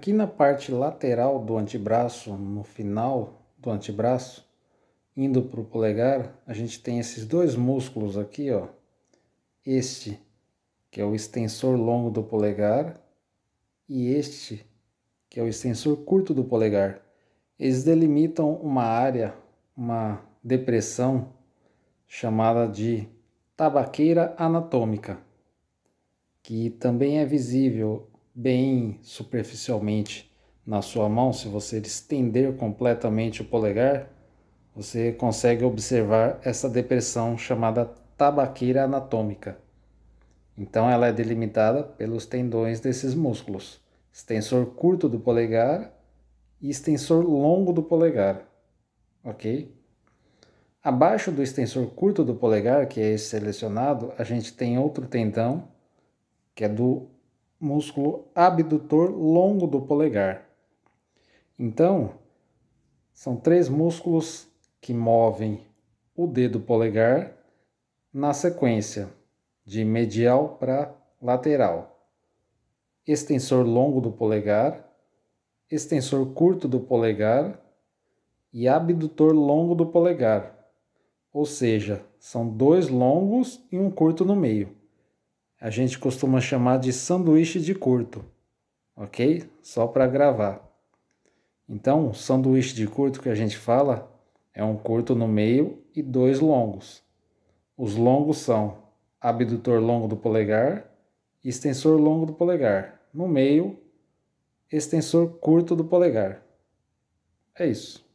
Aqui na parte lateral do antebraço, no final do antebraço, indo para o polegar, a gente tem esses dois músculos aqui, ó. Este, que é o extensor longo do polegar, e este, que é o extensor curto do polegar. Eles delimitam uma área, uma depressão, chamada de tabaqueira anatômica, que também é visível bem superficialmente na sua mão, se você estender completamente o polegar, você consegue observar essa depressão chamada tabaqueira anatômica. Então ela é delimitada pelos tendões desses músculos, extensor curto do polegar e extensor longo do polegar, ok? Abaixo do extensor curto do polegar, que é esse selecionado, a gente tem outro tendão, que é do músculo abdutor longo do polegar. Então, são três músculos que movem o dedo polegar na sequência, de medial para lateral. Extensor longo do polegar, extensor curto do polegar e abdutor longo do polegar. Ou seja, são dois longos e um curto no meio a gente costuma chamar de sanduíche de curto, ok? Só para gravar. Então, sanduíche de curto que a gente fala é um curto no meio e dois longos. Os longos são abdutor longo do polegar e extensor longo do polegar. No meio, extensor curto do polegar. É isso.